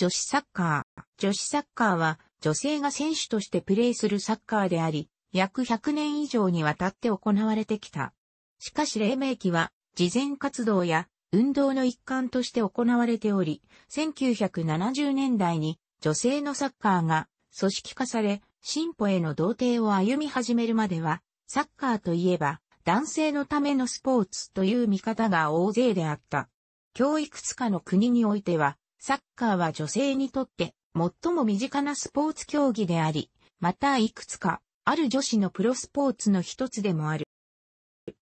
女子サッカー。女子サッカーは女性が選手としてプレーするサッカーであり、約100年以上にわたって行われてきた。しかし黎明期は、慈善活動や運動の一環として行われており、1970年代に女性のサッカーが組織化され、進歩への童貞を歩み始めるまでは、サッカーといえば男性のためのスポーツという見方が大勢であった。今日いくつかの国においては、サッカーは女性にとって最も身近なスポーツ競技であり、またいくつかある女子のプロスポーツの一つでもある。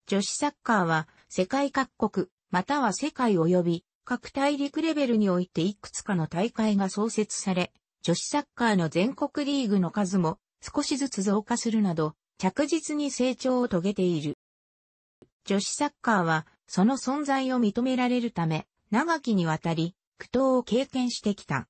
女子サッカーは世界各国、または世界及び各大陸レベルにおいていくつかの大会が創設され、女子サッカーの全国リーグの数も少しずつ増加するなど、着実に成長を遂げている。女子サッカーは、その存在を認められるため、長きにわたり、苦闘を経験してきた。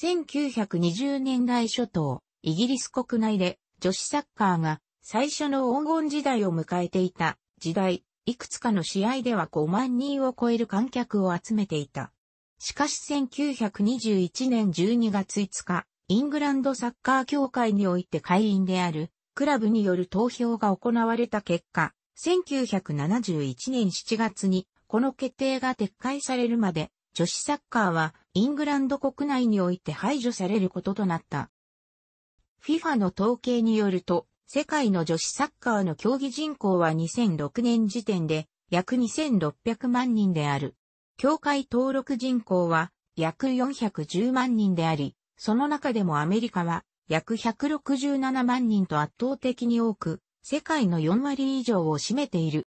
1920年代初頭、イギリス国内で女子サッカーが最初の黄金時代を迎えていた時代、いくつかの試合では5万人を超える観客を集めていた。しかし1921年12月5日、イングランドサッカー協会において会員であるクラブによる投票が行われた結果、1971年7月にこの決定が撤回されるまで女子サッカーはイングランド国内において排除されることとなった。FIFA の統計によると、世界の女子サッカーの競技人口は2006年時点で約2600万人である。協会登録人口は約410万人であり、その中でもアメリカは約167万人と圧倒的に多く、世界の4割以上を占めている。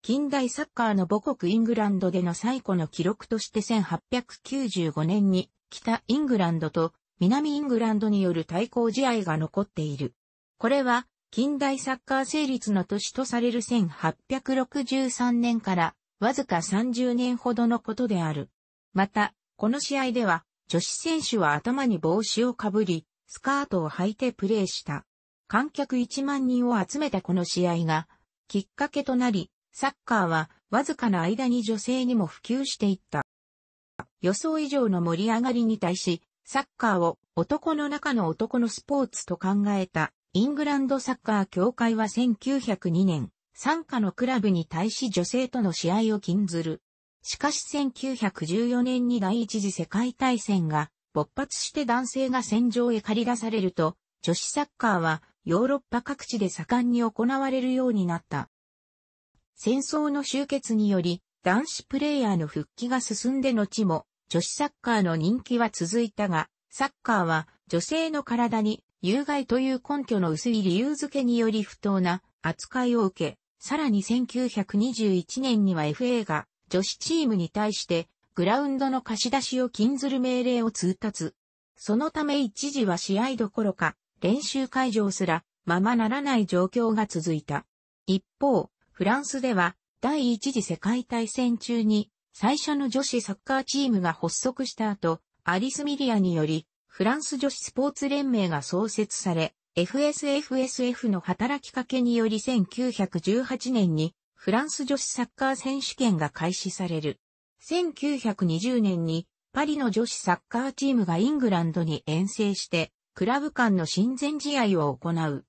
近代サッカーの母国イングランドでの最古の記録として1895年に北イングランドと南イングランドによる対抗試合が残っている。これは近代サッカー成立の年とされる1863年からわずか30年ほどのことである。また、この試合では女子選手は頭に帽子をかぶり、スカートを履いてプレーした。観客1万人を集めたこの試合がきっかけとなり、サッカーはわずかな間に女性にも普及していった。予想以上の盛り上がりに対し、サッカーを男の中の男のスポーツと考えたイングランドサッカー協会は1902年、参加のクラブに対し女性との試合を禁ずる。しかし1914年に第一次世界大戦が勃発して男性が戦場へ駆り出されると、女子サッカーはヨーロッパ各地で盛んに行われるようになった。戦争の終結により、男子プレイヤーの復帰が進んで後も、女子サッカーの人気は続いたが、サッカーは女性の体に有害という根拠の薄い理由付けにより不当な扱いを受け、さらに1921年には FA が女子チームに対してグラウンドの貸し出しを禁ずる命令を通達。そのため一時は試合どころか練習会場すらままならない状況が続いた。一方、フランスでは第一次世界大戦中に最初の女子サッカーチームが発足した後、アリス・ミリアによりフランス女子スポーツ連盟が創設され、FSFSF の働きかけにより1918年にフランス女子サッカー選手権が開始される。1920年にパリの女子サッカーチームがイングランドに遠征して、クラブ間の親善試合を行う。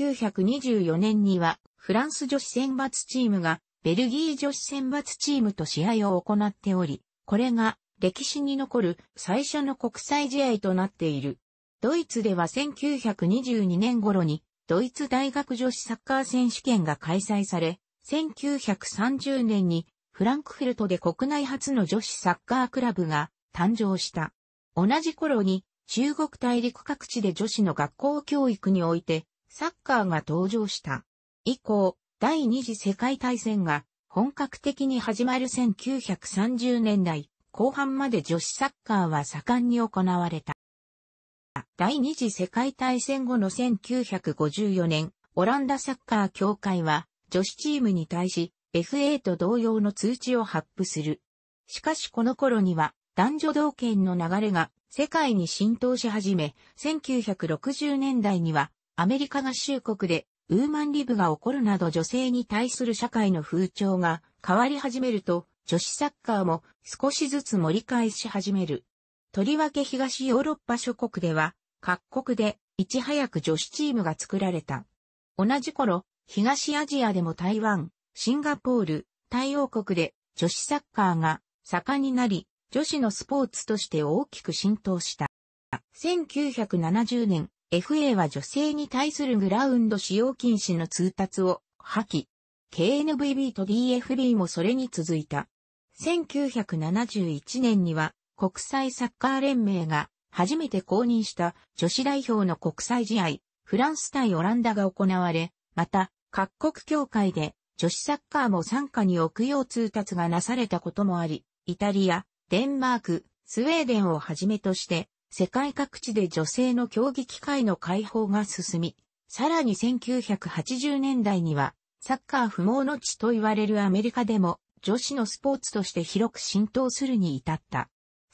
1924年にはフランス女子選抜チームが、ベルギー女子選抜チームと試合を行っており、これが歴史に残る最初の国際試合となっている。ドイツでは1922年頃にドイツ大学女子サッカー選手権が開催され、1930年にフランクフルトで国内初の女子サッカークラブが誕生した。同じ頃に中国大陸各地で女子の学校教育においてサッカーが登場した。以降、第二次世界大戦が本格的に始まる1930年代後半まで女子サッカーは盛んに行われた。第二次世界大戦後の1954年、オランダサッカー協会は女子チームに対し FA と同様の通知を発布する。しかしこの頃には男女同権の流れが世界に浸透し始め、1960年代にはアメリカ合衆国でウーマンリブが起こるなど女性に対する社会の風潮が変わり始めると、女子サッカーも少しずつ盛り返し始める。とりわけ東ヨーロッパ諸国では、各国でいち早く女子チームが作られた。同じ頃、東アジアでも台湾、シンガポール、太陽国で女子サッカーが盛んになり、女子のスポーツとして大きく浸透した。1970年、FA は女性に対するグラウンド使用禁止の通達を破棄。KNVB と DFB もそれに続いた。1971年には国際サッカー連盟が初めて公認した女子代表の国際試合、フランス対オランダが行われ、また各国協会で女子サッカーも参加に置くよう通達がなされたこともあり、イタリア、デンマーク、スウェーデンをはじめとして世界各地で女性の競技機会の解放が進み、さらに1980年代には、サッカー不毛の地と言われるアメリカでも、女子のスポーツとして広く浸透するに至った。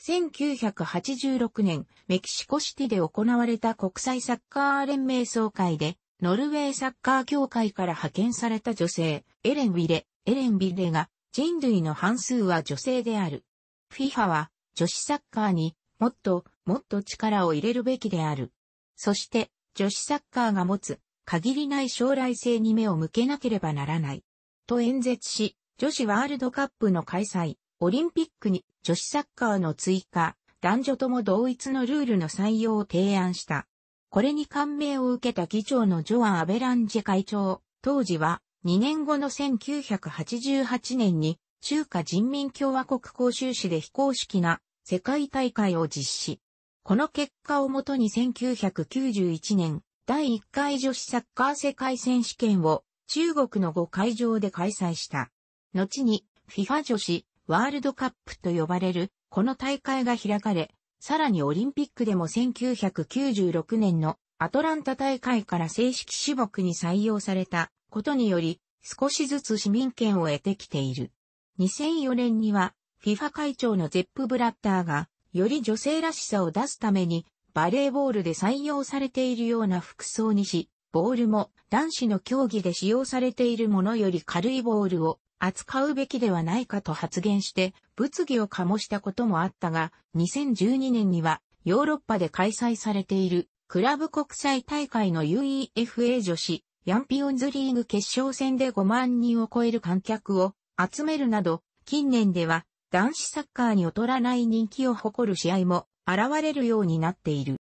1986年、メキシコシティで行われた国際サッカー連盟総会で、ノルウェーサッカー協会から派遣された女性、エレン・ウィレ、エレン・ビレが、人類の半数は女性である。FIFA は、女子サッカーに、もっともっと力を入れるべきである。そして、女子サッカーが持つ限りない将来性に目を向けなければならない。と演説し、女子ワールドカップの開催、オリンピックに女子サッカーの追加、男女とも同一のルールの採用を提案した。これに感銘を受けた議長のジョアン・アベランジェ会長、当時は2年後の1988年に中華人民共和国公州市で非公式な世界大会を実施。この結果をもとに1991年、第1回女子サッカー世界選手権を中国の5会場で開催した。後に FIFA 女子ワールドカップと呼ばれるこの大会が開かれ、さらにオリンピックでも1996年のアトランタ大会から正式種目に採用されたことにより少しずつ市民権を得てきている。2004年には FIFA 会長のゼップ・ブラッターがより女性らしさを出すために、バレーボールで採用されているような服装にし、ボールも男子の競技で使用されているものより軽いボールを扱うべきではないかと発言して物議を醸したこともあったが、2012年にはヨーロッパで開催されているクラブ国際大会の UEFA 女子ヤンピオンズリーグ決勝戦で5万人を超える観客を集めるなど、近年では男子サッカーに劣らない人気を誇る試合も現れるようになっている。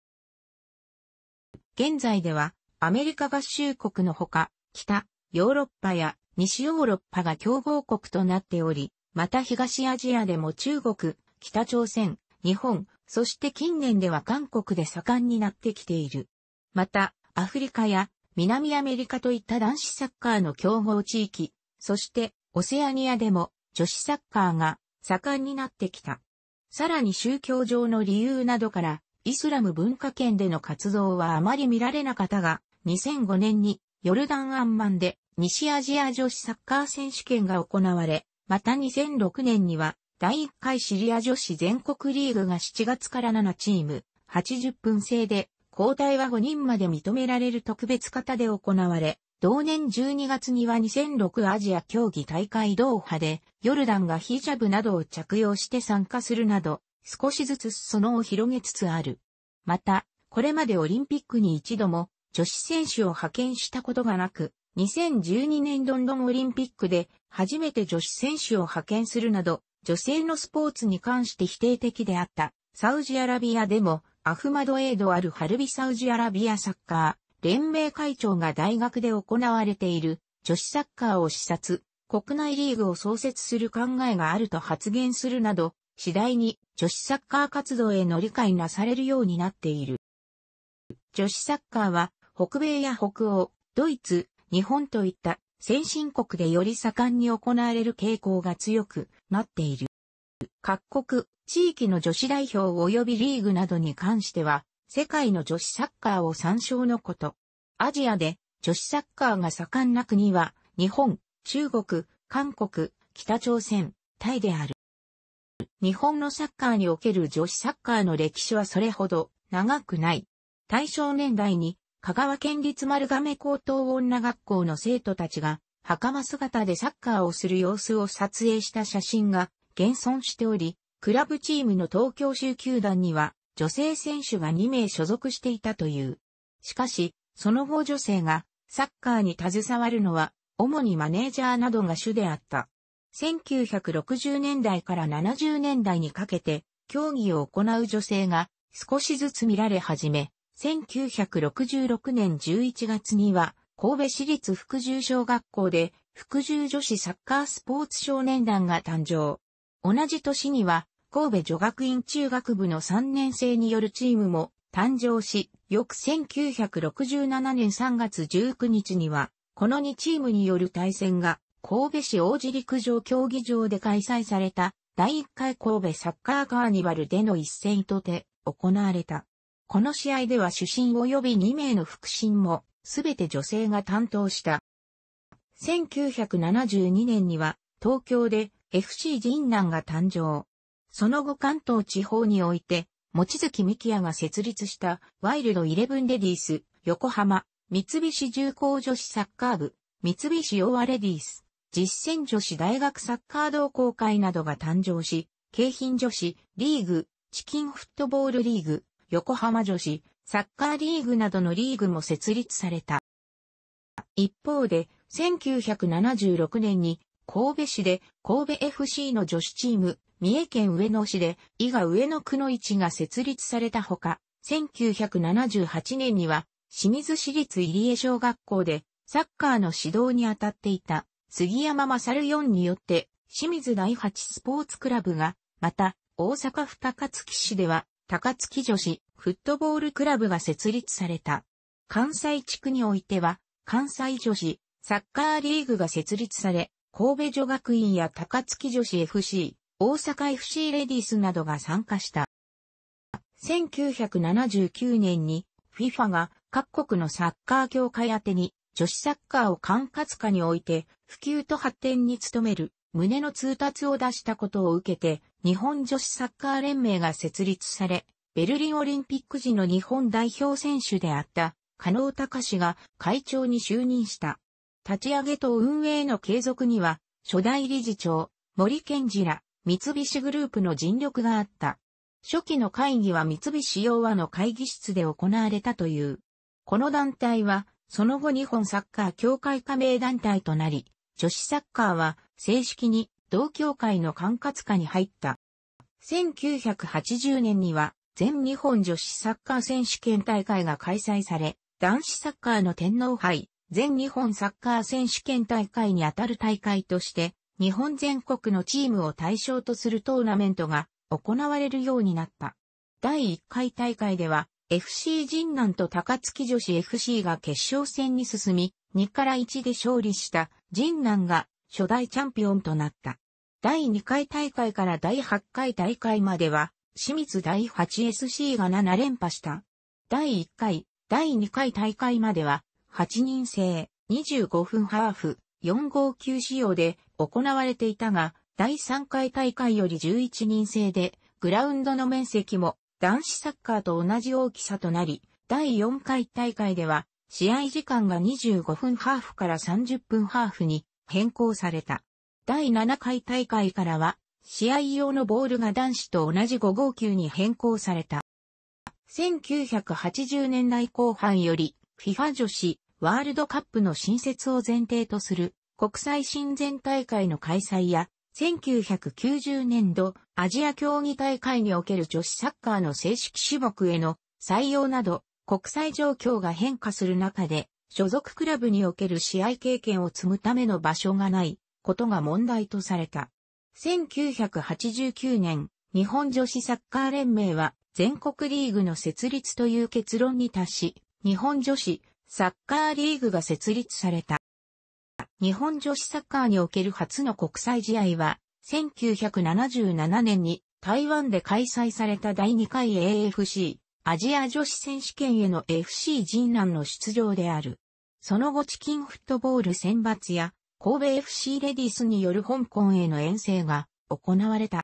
現在ではアメリカ合衆国のほか、北、ヨーロッパや西ヨーロッパが競合国となっており、また東アジアでも中国、北朝鮮、日本、そして近年では韓国で盛んになってきている。また、アフリカや南アメリカといった男子サッカーの競合地域、そしてオセアニアでも女子サッカーが盛んになってきた。さらに宗教上の理由などから、イスラム文化圏での活動はあまり見られなかったが、2005年にヨルダンアンマンで西アジア女子サッカー選手権が行われ、また2006年には第1回シリア女子全国リーグが7月から7チーム、80分制で、交代は5人まで認められる特別型で行われ、同年12月には2006アジア競技大会ドーハで、ヨルダンがヒジャブなどを着用して参加するなど、少しずつそのを広げつつある。また、これまでオリンピックに一度も女子選手を派遣したことがなく、2012年ロンドンオリンピックで初めて女子選手を派遣するなど、女性のスポーツに関して否定的であった、サウジアラビアでも、アフマドエイドアルハルビサウジアラビアサッカー、連盟会長が大学で行われている女子サッカーを視察、国内リーグを創設する考えがあると発言するなど、次第に女子サッカー活動への理解なされるようになっている。女子サッカーは北米や北欧、ドイツ、日本といった先進国でより盛んに行われる傾向が強くなっている。各国、地域の女子代表及びリーグなどに関しては、世界の女子サッカーを参照のこと。アジアで女子サッカーが盛んな国は、日本、中国、韓国、北朝鮮、タイである。日本のサッカーにおける女子サッカーの歴史はそれほど長くない。大正年代に香川県立丸亀高等女学校の生徒たちが袴姿でサッカーをする様子を撮影した写真が現存しており、クラブチームの東京州球団には女性選手が2名所属していたという。しかし、その後女性がサッカーに携わるのは、主にマネージャーなどが主であった。1960年代から70年代にかけて、競技を行う女性が少しずつ見られ始め、1966年11月には、神戸市立副従小学校で、副従女子サッカースポーツ少年団が誕生。同じ年には、神戸女学院中学部の3年生によるチームも誕生し、翌1967年3月19日には、この2チームによる対戦が、神戸市王子陸上競技場で開催された、第1回神戸サッカーカーニバルでの一戦とて行われた。この試合では主審及び2名の副審も、すべて女性が担当した。1972年には、東京で FC 人南が誕生。その後関東地方において、望月幹也が設立したワイルドイレブンレディース、横浜、三菱重工女子サッカー部、三菱大和レディース、実践女子大学サッカー同好会などが誕生し、京浜女子リーグ、チキンフットボールリーグ、横浜女子サッカーリーグなどのリーグも設立された。一方で、1976年に神戸市で神戸 FC の女子チーム三重県上野市で伊賀上野区の市が設立されたほか、1978年には清水市立入江小学校でサッカーの指導に当たっていた杉山勝4によって清水第八スポーツクラブが、また大阪府高槻市では高槻女子フットボールクラブが設立された。関西地区においては関西女子サッカーリーグが設立され、神戸女学院や高槻女子 FC、大阪 FC レディスなどが参加した。1979年に FIFA が各国のサッカー協会宛てに女子サッカーを管轄下において普及と発展に努める旨の通達を出したことを受けて日本女子サッカー連盟が設立され、ベルリンオリンピック時の日本代表選手であった加納隆が会長に就任した。立ち上げと運営の継続には初代理事長森健二ら三菱グループの尽力があった。初期の会議は三菱洋和の会議室で行われたという。この団体は、その後日本サッカー協会加盟団体となり、女子サッカーは正式に同協会の管轄下に入った。1980年には全日本女子サッカー選手権大会が開催され、男子サッカーの天皇杯、全日本サッカー選手権大会にあたる大会として日本全国のチームを対象とするトーナメントが行われるようになった。第1回大会では FC 神南と高槻女子 FC が決勝戦に進み、2から1で勝利した神南が初代チャンピオンとなった。第2回大会から第8回大会までは、清水第 8SC が7連覇した。第1回、第2回大会までは、8人制、25分ハーフ、4号級仕様で行われていたが、第3回大会より11人制で、グラウンドの面積も男子サッカーと同じ大きさとなり、第4回大会では、試合時間が25分ハーフから30分ハーフに変更された。第7回大会からは、試合用のボールが男子と同じ5号級に変更された。1980年代後半より、FIFA 女子ワールドカップの新設を前提とする国際親善大会の開催や、1990年度アジア競技大会における女子サッカーの正式種目への採用など、国際状況が変化する中で、所属クラブにおける試合経験を積むための場所がないことが問題とされた。1989年、日本女子サッカー連盟は全国リーグの設立という結論に達し、日本女子サッカーリーグが設立された。日本女子サッカーにおける初の国際試合は、1977年に台湾で開催された第2回 AFC アジア女子選手権への FC 人南の出場である。その後チキンフットボール選抜や神戸 FC レディスによる香港への遠征が行われた。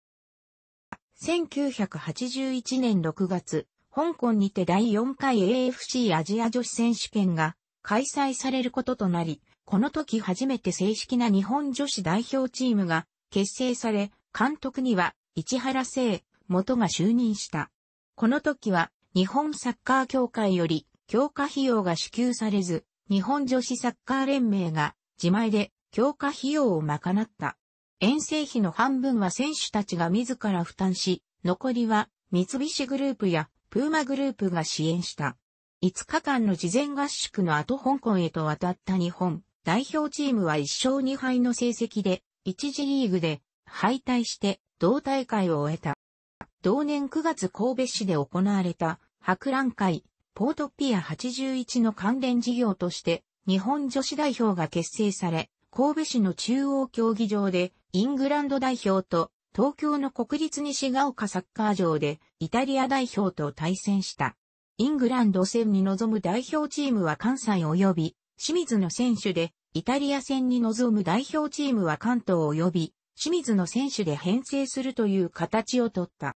1981年6月、香港にて第4回 AFC アジア女子選手権が開催されることとなり、この時初めて正式な日本女子代表チームが結成され、監督には市原聖元が就任した。この時は日本サッカー協会より強化費用が支給されず、日本女子サッカー連盟が自前で強化費用を賄った。遠征費の半分は選手たちが自ら負担し、残りは三菱グループやプーマグループが支援した。5日間の事前合宿の後香港へと渡った日本代表チームは1勝2敗の成績で1次リーグで敗退して同大会を終えた。同年9月神戸市で行われた博覧会ポートピア81の関連事業として日本女子代表が結成され神戸市の中央競技場でイングランド代表と東京の国立西が丘サッカー場でイタリア代表と対戦した。イングランド戦に臨む代表チームは関西及び清水の選手で、イタリア戦に臨む代表チームは関東及び清水の選手で編成するという形をとった。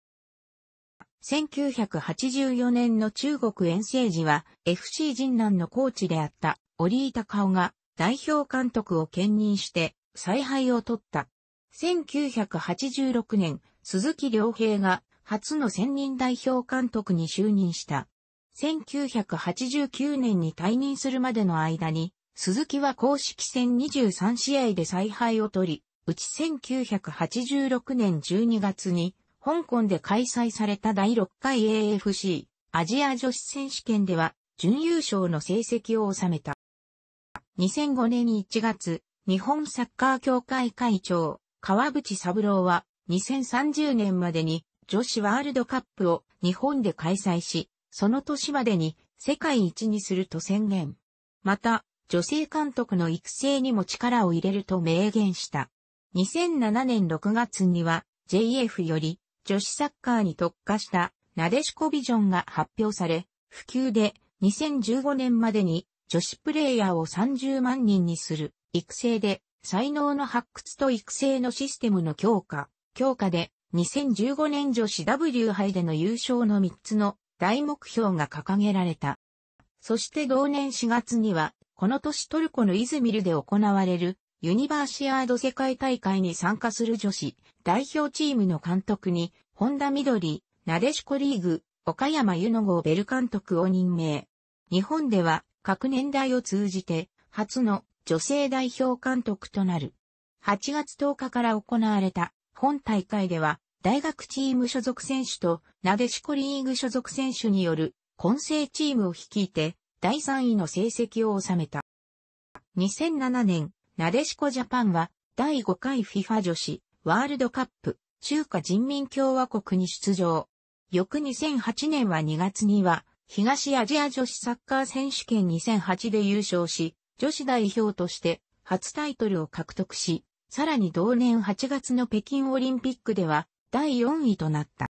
1984年の中国遠征時は FC 神南のコーチであったオリータカオが代表監督を兼任して采配を取った。1986年、鈴木良平が初の専任代表監督に就任した。1989年に退任するまでの間に、鈴木は公式戦23試合で采配を取り、うち1986年12月に、香港で開催された第6回 AFC アジア女子選手権では、準優勝の成績を収めた。2005年1月、日本サッカー協会会長、川淵三郎は2030年までに女子ワールドカップを日本で開催し、その年までに世界一にすると宣言。また、女性監督の育成にも力を入れると明言した。2007年6月には JF より女子サッカーに特化したなでしこビジョンが発表され、普及で2015年までに女子プレイヤーを30万人にする育成で才能の発掘と育成のシステムの強化、強化で2015年女子 W 杯での優勝の3つの大目標が掲げられた。そして同年4月には、この年トルコのイズミルで行われるユニバーシアード世界大会に参加する女子代表チームの監督に、本田緑、なでしこリーグ、岡山湯の号ベル監督を任命。日本では各年代を通じて初の女性代表監督となる。8月10日から行われた本大会では、大学チーム所属選手と、なでしこリーグ所属選手による混成チームを率いて、第3位の成績を収めた。2007年、なでしこジャパンは、第5回 FIFA 女子ワールドカップ中華人民共和国に出場。翌2008年は2月には、東アジア女子サッカー選手権2008で優勝し、女子代表として初タイトルを獲得し、さらに同年8月の北京オリンピックでは第4位となった。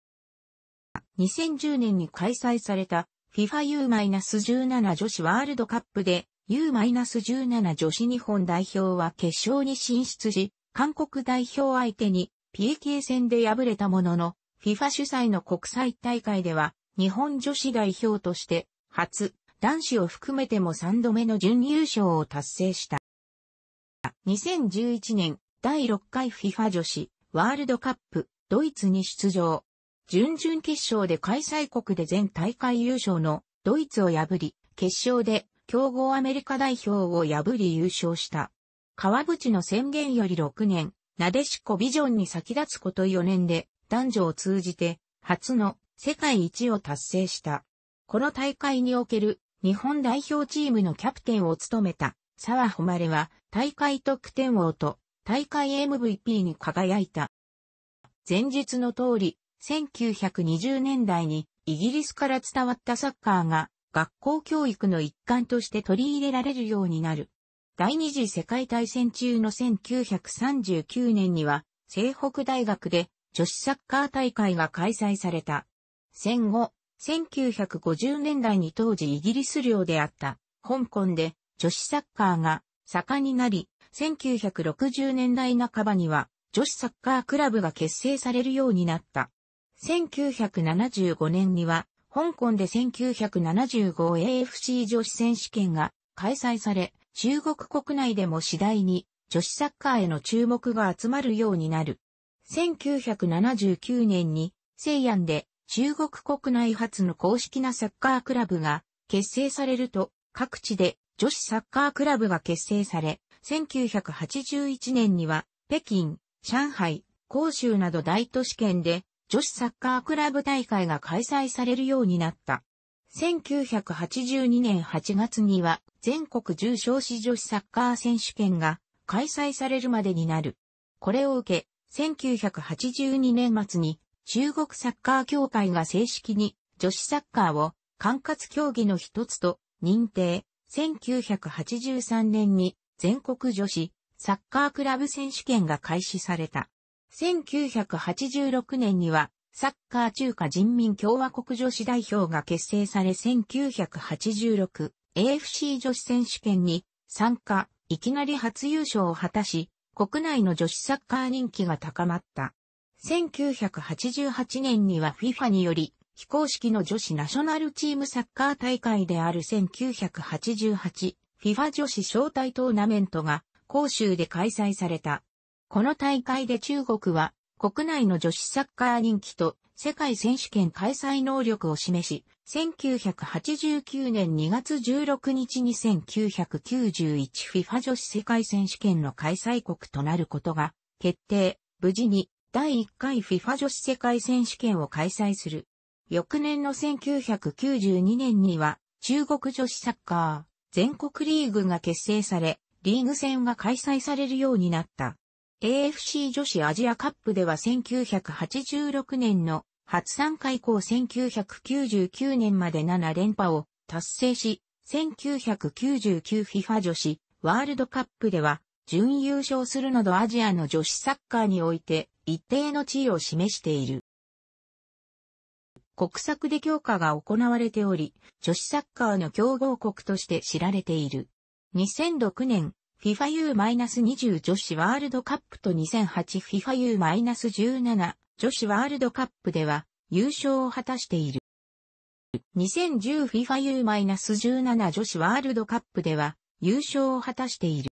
2010年に開催された FIFA U-17 女子ワールドカップで U-17 女子日本代表は決勝に進出し、韓国代表相手に PK 戦で敗れたものの、FIFA 主催の国際大会では日本女子代表として初男子を含めても3度目の準優勝を達成した。2011年第6回 FIFA 女子ワールドカップドイツに出場。準々決勝で開催国で全大会優勝のドイツを破り、決勝で強豪アメリカ代表を破り優勝した。川淵の宣言より6年、なでしこビジョンに先立つこと4年で男女を通じて初の世界一を達成した。この大会における日本代表チームのキャプテンを務めた沢誉は大会得点王と大会 MVP に輝いた。前述の通り、1920年代にイギリスから伝わったサッカーが学校教育の一環として取り入れられるようになる。第二次世界大戦中の1939年には、西北大学で女子サッカー大会が開催された。戦後、1950年代に当時イギリス領であった香港で女子サッカーが盛んになり、1960年代半ばには女子サッカークラブが結成されるようになった。1975年には香港で 1975AFC 女子選手権が開催され、中国国内でも次第に女子サッカーへの注目が集まるようになる。1979年に西安で中国国内初の公式なサッカークラブが結成されると、各地で女子サッカークラブが結成され、1981年には北京、上海、広州など大都市圏で女子サッカークラブ大会が開催されるようになった。1982年8月には全国重賞子女子サッカー選手権が開催されるまでになる。これを受け、1982年末に中国サッカー協会が正式に女子サッカーを管轄競技の一つと認定。1983年に全国女子サッカークラブ選手権が開始された。1986年にはサッカー中華人民共和国女子代表が結成され1986 AFC 女子選手権に参加、いきなり初優勝を果たし、国内の女子サッカー人気が高まった。1988年には FIFA により、非公式の女子ナショナルチームサッカー大会である 1988FIFA 女子招待トーナメントが広州で開催された。この大会で中国は国内の女子サッカー人気と世界選手権開催能力を示し、1989年2月16日に 1991FIFA 女子世界選手権の開催国となることが決定、無事に第1回 FIFA 女子世界選手権を開催する。翌年の1992年には、中国女子サッカー、全国リーグが結成され、リーグ戦が開催されるようになった。AFC 女子アジアカップでは1986年の初参加以降1999年まで7連覇を達成し、1999FIFA 女子ワールドカップでは準優勝するなどアジアの女子サッカーにおいて一定の地位を示している。国策で強化が行われており、女子サッカーの強豪国として知られている。2006年、FIFAU-20 女子ワールドカップと 2008FIFAU-17 女子ワールドカップでは優勝を果たしている。2010FIFAU-17 女子ワールドカップでは優勝を果たしている。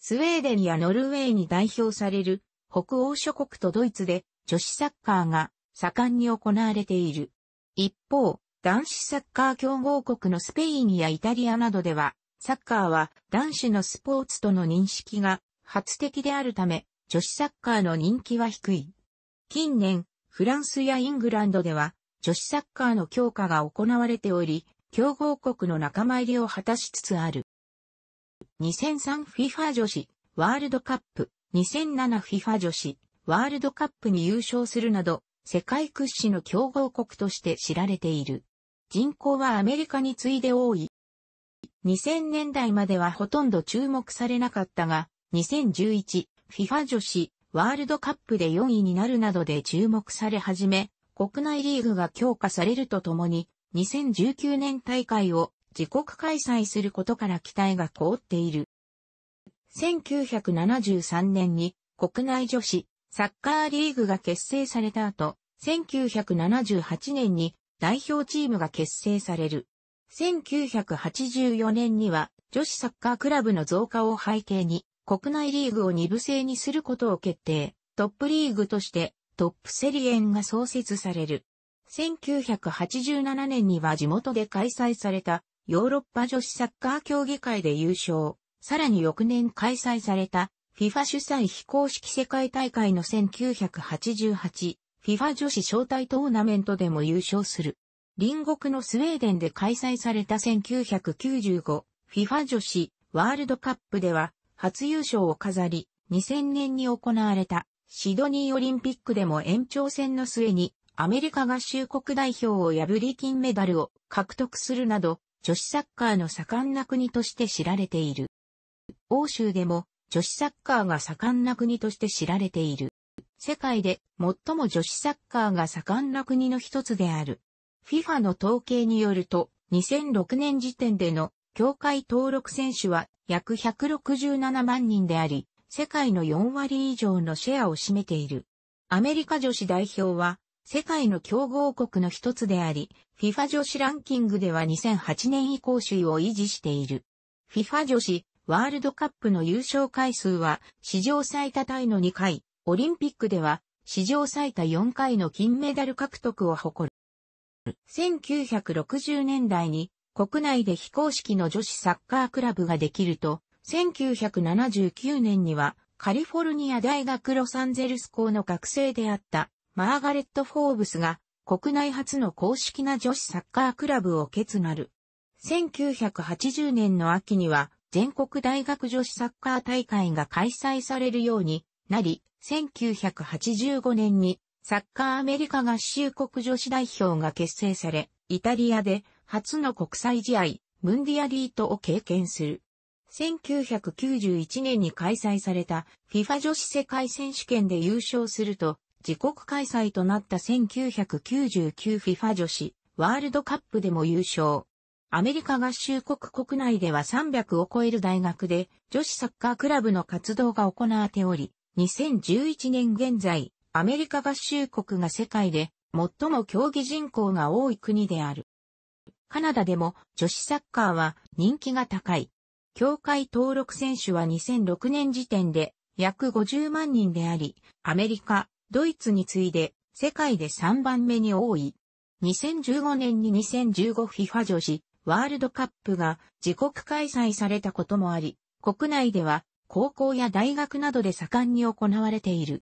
スウェーデンやノルウェーに代表される北欧諸国とドイツで女子サッカーが盛んに行われている。一方、男子サッカー強豪国のスペインやイタリアなどでは、サッカーは男子のスポーツとの認識が発的であるため、女子サッカーの人気は低い。近年、フランスやイングランドでは、女子サッカーの強化が行われており、強豪国の仲間入りを果たしつつある。2003FIFA 女子ワールドカップ 2007FIFA 女子ワールドカップに優勝するなど、世界屈指の強豪国として知られている。人口はアメリカに次いで多い。2000年代まではほとんど注目されなかったが、2011、FIFA 女子ワールドカップで4位になるなどで注目され始め、国内リーグが強化されるとともに、2019年大会を自国開催することから期待が凍っている。1973年に国内女子サッカーリーグが結成された後、1978年に代表チームが結成される。1984年には女子サッカークラブの増加を背景に国内リーグを2部制にすることを決定。トップリーグとしてトップセリエンが創設される。1987年には地元で開催されたヨーロッパ女子サッカー協議会で優勝。さらに翌年開催された FIFA 主催非公式世界大会の1988 FIFA 女子招待トーナメントでも優勝する。隣国のスウェーデンで開催された1995 FIFA 女子ワールドカップでは初優勝を飾り、2000年に行われたシドニーオリンピックでも延長戦の末にアメリカ合衆国代表を破り金メダルを獲得するなど女子サッカーの盛んな国として知られている。欧州でも女子サッカーが盛んな国として知られている。世界で最も女子サッカーが盛んな国の一つである。FIFA の統計によると、2006年時点での協会登録選手は約167万人であり、世界の4割以上のシェアを占めている。アメリカ女子代表は世界の強豪国の一つであり、FIFA 女子ランキングでは2008年以降首位を維持している。FIFA 女子ワールドカップの優勝回数は史上最多タイの2回、オリンピックでは史上最多4回の金メダル獲得を誇る。1960年代に国内で非公式の女子サッカークラブができると、1979年にはカリフォルニア大学ロサンゼルス校の学生であったマーガレット・フォーブスが国内初の公式な女子サッカークラブを決なる。1980年の秋には全国大学女子サッカー大会が開催されるようになり、1985年にサッカーアメリカ合衆国女子代表が結成され、イタリアで初の国際試合、ムンディアリートを経験する。1991年に開催された FIFA 女子世界選手権で優勝すると、自国開催となった 1999FIFA 女子ワールドカップでも優勝。アメリカ合衆国国内では300を超える大学で女子サッカークラブの活動が行われており、2011年現在、アメリカ合衆国が世界で最も競技人口が多い国である。カナダでも女子サッカーは人気が高い。協会登録選手は2006年時点で約50万人であり、アメリカ、ドイツに次いで世界で3番目に多い。2015年に 2015FIFA 女子ワールドカップが自国開催されたこともあり、国内では高校や大学などで盛んに行われている。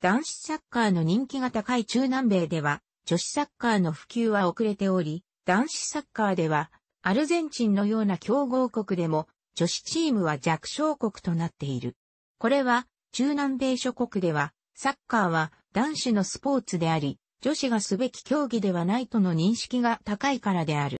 男子サッカーの人気が高い中南米では、女子サッカーの普及は遅れており、男子サッカーでは、アルゼンチンのような強豪国でも、女子チームは弱小国となっている。これは、中南米諸国では、サッカーは男子のスポーツであり、女子がすべき競技ではないとの認識が高いからである。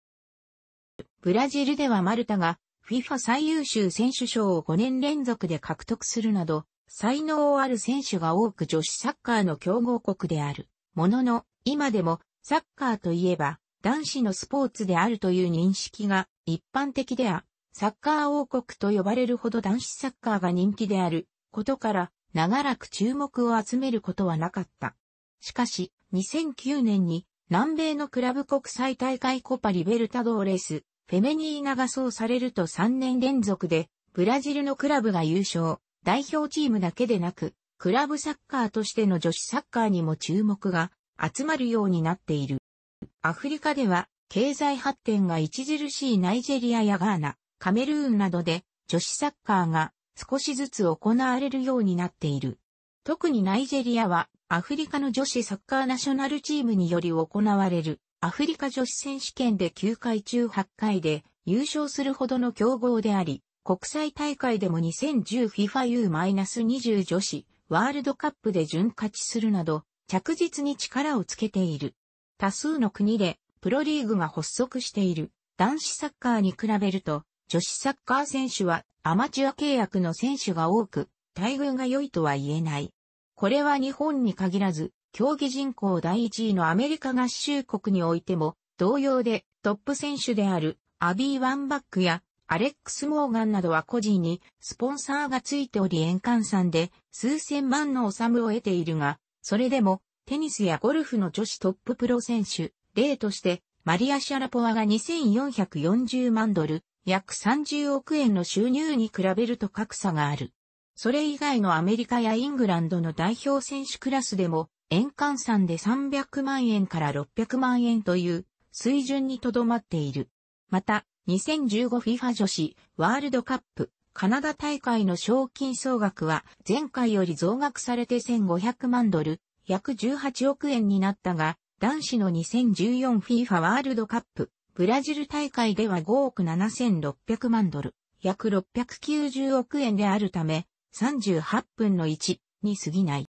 ブラジルではマルタが FIFA 最優秀選手賞を5年連続で獲得するなど、才能ある選手が多く女子サッカーの強豪国である。ものの、今でもサッカーといえば男子のスポーツであるという認識が一般的であ、サッカー王国と呼ばれるほど男子サッカーが人気であることから、長らく注目を集めることはなかった。しかし、2009年に南米のクラブ国際大会コパリベルタドーレスフェメニーナがそうされると3年連続で、ブラジルのクラブが優勝、代表チームだけでなく、クラブサッカーとしての女子サッカーにも注目が集まるようになっている。アフリカでは、経済発展が著しいナイジェリアやガーナ、カメルーンなどで、女子サッカーが少しずつ行われるようになっている。特にナイジェリアは、アフリカの女子サッカーナショナルチームにより行われるアフリカ女子選手権で9回中8回で優勝するほどの強豪であり、国際大会でも 2010FIFA U-20 女子ワールドカップで準勝ちするなど、着実に力をつけている。多数の国でプロリーグが発足している男子サッカーに比べると、女子サッカー選手はアマチュア契約の選手が多く、待遇が良いとは言えない。これは日本に限らず、競技人口第一位のアメリカ合衆国においても、同様でトップ選手であるアビー・ワンバックやアレックス・モーガンなどは個人にスポンサーがついており円換算で数千万のおさむを得ているが、それでもテニスやゴルフの女子トッププロ選手、例としてマリア・シャラポワが2440万ドル、約30億円の収入に比べると格差がある。それ以外のアメリカやイングランドの代表選手クラスでも、円換算で300万円から600万円という水準にとどまっている。また、2015FIFA 女子ワールドカップカナダ大会の賞金総額は前回より増額されて1500万ドル、約18億円になったが、男子の 2014FIFA ワールドカップブラジル大会では5億7600万ドル、約690億円であるため、38分の1に過ぎない。